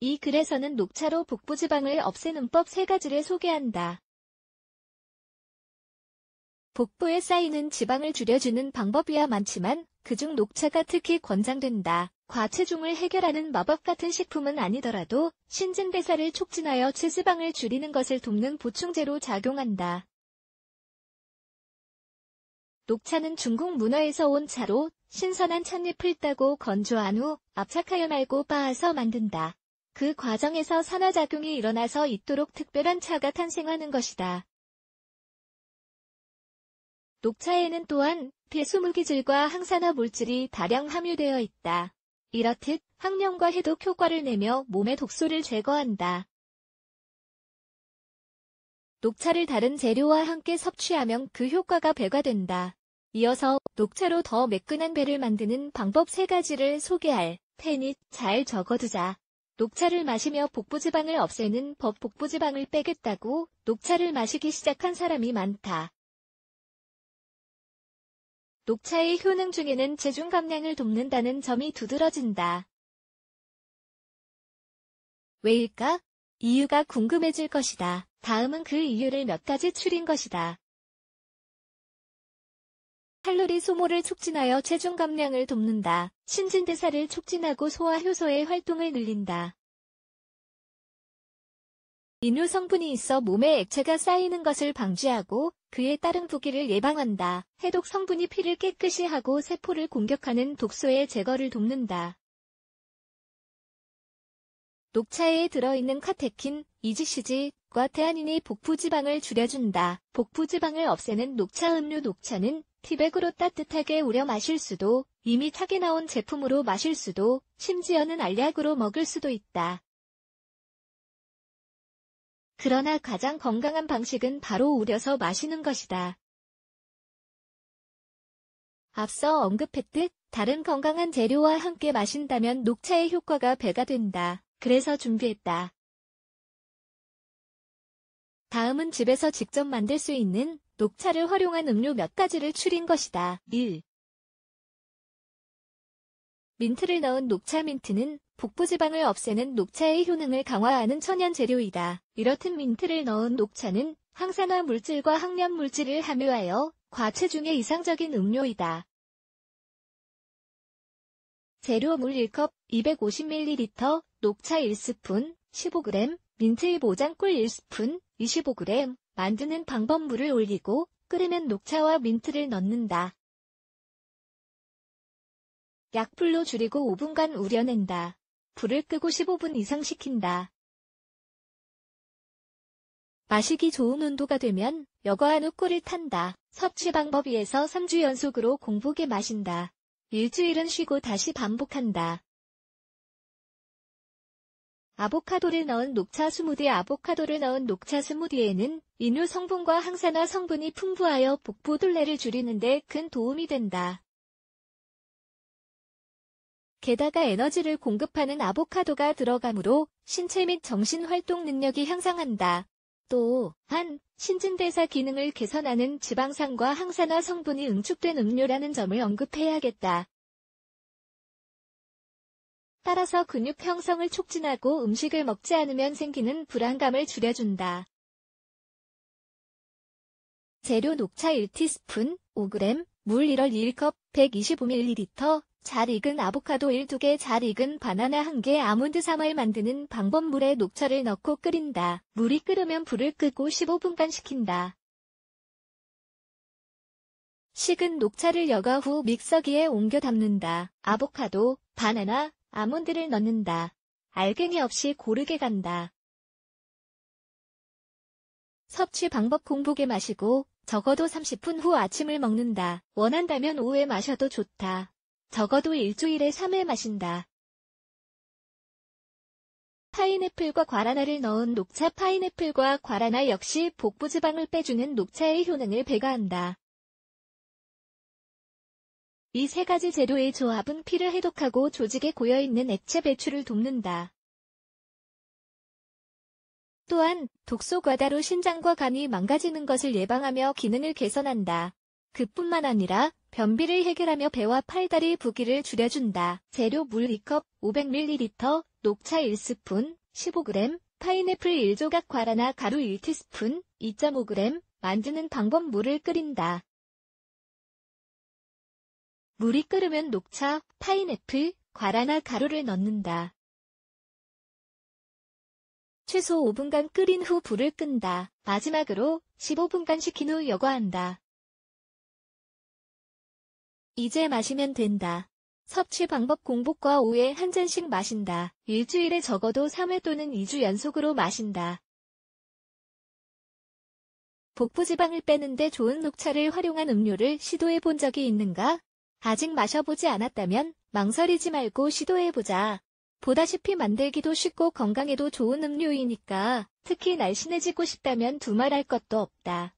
이 글에서는 녹차로 복부지방을 없애는 법 세가지를 소개한다. 복부에 쌓이는 지방을 줄여주는 방법이야 많지만 그중 녹차가 특히 권장된다. 과체중을 해결하는 마법 같은 식품은 아니더라도 신진대사를 촉진하여 체지방을 줄이는 것을 돕는 보충제로 작용한다. 녹차는 중국 문화에서 온 차로 신선한 찻잎을 따고 건조한 후 압착하여 말고 빻아서 만든다. 그 과정에서 산화작용이 일어나서 있도록 특별한 차가 탄생하는 것이다. 녹차에는 또한 배수물기질과 항산화 물질이 다량 함유되어 있다. 이렇듯 항염과 해독 효과를 내며 몸의 독소를 제거한다. 녹차를 다른 재료와 함께 섭취하면 그 효과가 배가 된다. 이어서 녹차로 더 매끈한 배를 만드는 방법 3가지를 소개할 테니 잘 적어두자. 녹차를 마시며 복부지방을 없애는 법 복부지방을 빼겠다고 녹차를 마시기 시작한 사람이 많다. 녹차의 효능 중에는 체중 감량을 돕는다는 점이 두드러진다. 왜일까? 이유가 궁금해질 것이다. 다음은 그 이유를 몇 가지 추린 것이다. 칼로리 소모를 촉진하여 체중 감량을 돕는다. 신진대사를 촉진하고 소화 효소의 활동을 늘린다. 인후 성분이 있어 몸에 액체가 쌓이는 것을 방지하고 그에 따른 부기를 예방한다. 해독 성분이 피를 깨끗이 하고 세포를 공격하는 독소의 제거를 돕는다. 녹차에 들어있는 카테킨, 이지시지과 태아닌이 복부지방을 줄여준다. 복부지방을 없애는 녹차 음료 녹차는 티백으로 따뜻하게 우려 마실 수도, 이미 차게 나온 제품으로 마실 수도, 심지어는 알약으로 먹을 수도 있다. 그러나 가장 건강한 방식은 바로 우려서 마시는 것이다. 앞서 언급했듯 다른 건강한 재료와 함께 마신다면 녹차의 효과가 배가 된다. 그래서 준비했다. 다음은 집에서 직접 만들 수 있는 녹차를 활용한 음료 몇 가지를 추린 것이다. 1. 민트를 넣은 녹차 민트는 복부지방을 없애는 녹차의 효능을 강화하는 천연 재료이다. 이렇듯 민트를 넣은 녹차는 항산화 물질과 항염 물질을 함유하여 과체중의 이상적인 음료이다. 재료 물 1컵, 250ml, 녹차 1스푼, 15g, 민트 의보장꿀 1스푼, 25g, 만드는 방법 물을 올리고 끓으면 녹차와 민트를 넣는다. 약불로 줄이고 5분간 우려낸다. 불을 끄고 15분 이상 식힌다. 마시기 좋은 온도가 되면 여과한 후 꿀을 탄다. 섭취 방법 위에서 3주 연속으로 공복에 마신다. 일주일은 쉬고 다시 반복한다. 아보카도를 넣은 녹차 스무디 아보카도를 넣은 녹차 스무디에는 인후 성분과 항산화 성분이 풍부하여 복부 둘레를 줄이는 데큰 도움이 된다. 게다가 에너지를 공급하는 아보카도가 들어가므로 신체 및 정신 활동 능력이 향상한다. 또, 한, 신진대사 기능을 개선하는 지방산과 항산화 성분이 응축된 음료라는 점을 언급해야겠다. 따라서 근육 형성을 촉진하고 음식을 먹지 않으면 생기는 불안감을 줄여준다. 재료 녹차 1티스푼, 5g, 물 1월 1컵, 125ml, 잘 익은 아보카도 1, 2개, 잘 익은 바나나 1개, 아몬드 3알 만드는 방법 물에 녹차를 넣고 끓인다. 물이 끓으면 불을 끄고 15분간 식힌다. 식은 녹차를 여과 후 믹서기에 옮겨 담는다. 아보카도, 바나나, 아몬드를 넣는다. 알갱이 없이 고르게 간다. 섭취 방법 공복에 마시고 적어도 30분 후 아침을 먹는다. 원한다면 오후에 마셔도 좋다. 적어도 일주일에 3회 마신다. 파인애플과 과라나를 넣은 녹차 파인애플과 과라나 역시 복부지방을 빼주는 녹차의 효능을 배가한다. 이세 가지 재료의 조합은 피를 해독하고 조직에 고여있는 액체 배출을 돕는다. 또한 독소 과다로 신장과 간이 망가지는 것을 예방하며 기능을 개선한다. 그뿐만 아니라 변비를 해결하며 배와 팔다리 부기를 줄여준다. 재료 물 2컵 500ml, 녹차 1스푼 15g, 파인애플 1조각 과라나 가루 1티스푼 2.5g 만드는 방법 물을 끓인다. 물이 끓으면 녹차, 파인애플, 과라나 가루를 넣는다. 최소 5분간 끓인 후 불을 끈다. 마지막으로 15분간 식힌 후 여과한다. 이제 마시면 된다. 섭취 방법 공복과 오후에 한 잔씩 마신다. 일주일에 적어도 3회 또는 2주 연속으로 마신다. 복부지방을 빼는데 좋은 녹차를 활용한 음료를 시도해 본 적이 있는가? 아직 마셔보지 않았다면 망설이지 말고 시도해보자. 보다시피 만들기도 쉽고 건강에도 좋은 음료이니까 특히 날씬해지고 싶다면 두말할 것도 없다.